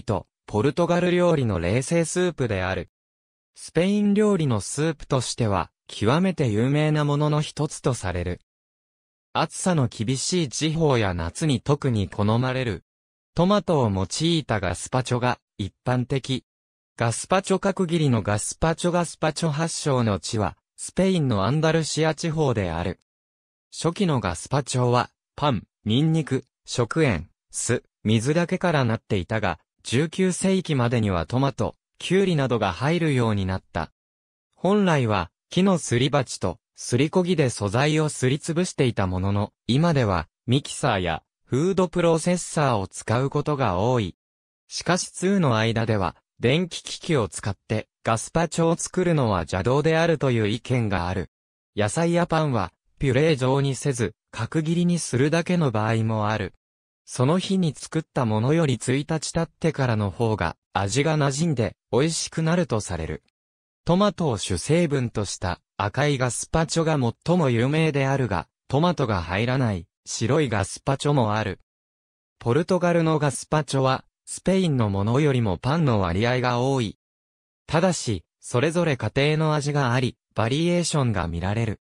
と、ポルトガル料理の冷製スープである。スペイン料理のスープとしては、極めて有名なものの一つとされる。暑さの厳しい地方や夏に特に好まれる。トマトを用いたガスパチョが一般的。ガスパチョ角切りのガスパチョガスパチョ発祥の地は、スペインのアンダルシア地方である。初期のガスパチョは、パン、ニンニク、食塩、酢、水だけからなっていたが、19世紀までにはトマト、キュウリなどが入るようになった。本来は、木のすり鉢と、すりこぎで素材をすりつぶしていたものの、今では、ミキサーや、フードプロセッサーを使うことが多い。しかし2の間では、電気機器を使って、ガスパチョを作るのは邪道であるという意見がある。野菜やパンは、ピュレー状にせず、角切りにするだけの場合もある。その日に作ったものより1日経ってからの方が味が馴染んで美味しくなるとされる。トマトを主成分とした赤いガスパチョが最も有名であるが、トマトが入らない白いガスパチョもある。ポルトガルのガスパチョはスペインのものよりもパンの割合が多い。ただし、それぞれ家庭の味があり、バリエーションが見られる。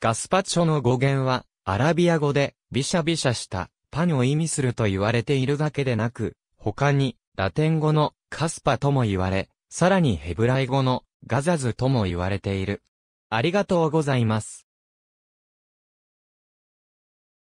ガスパチョの語源はアラビア語でビシャビシャしたパンを意味すると言われているだけでなく、他に、ラテン語のカスパとも言われ、さらにヘブライ語のガザズとも言われている。ありがとうございます。